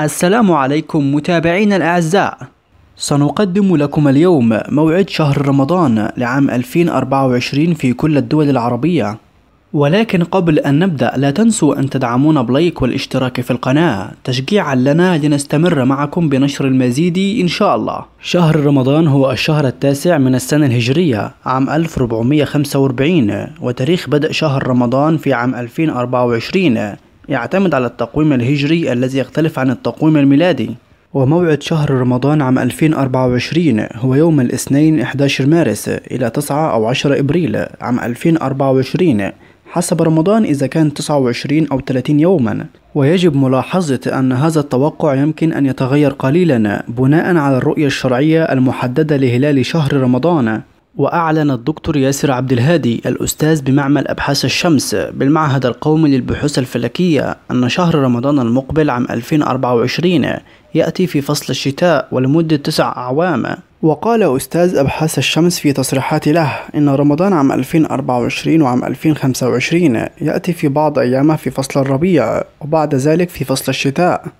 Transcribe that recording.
السلام عليكم متابعينا الأعزاء سنقدم لكم اليوم موعد شهر رمضان لعام 2024 في كل الدول العربية ولكن قبل أن نبدأ لا تنسوا أن تدعمونا بلايك والاشتراك في القناة تشجيعا لنا لنستمر معكم بنشر المزيد إن شاء الله شهر رمضان هو الشهر التاسع من السنة الهجرية عام 1445 وتاريخ بدء شهر رمضان في عام 2024 يعتمد على التقويم الهجري الذي يختلف عن التقويم الميلادي وموعد شهر رمضان عام 2024 هو يوم الاثنين 11 مارس إلى 9 أو 10 إبريل عام 2024 حسب رمضان إذا كان 29 أو 30 يوما ويجب ملاحظة أن هذا التوقع يمكن أن يتغير قليلا بناء على الرؤية الشرعية المحددة لهلال شهر رمضان وأعلن الدكتور ياسر عبد الهادي الأستاذ بمعمل أبحاث الشمس بالمعهد القومي للبحوث الفلكية أن شهر رمضان المقبل عام 2024 يأتي في فصل الشتاء ولمدة تسع أعوام وقال أستاذ أبحاث الشمس في تصريحات له إن رمضان عام 2024 وعام 2025 يأتي في بعض أيامه في فصل الربيع وبعد ذلك في فصل الشتاء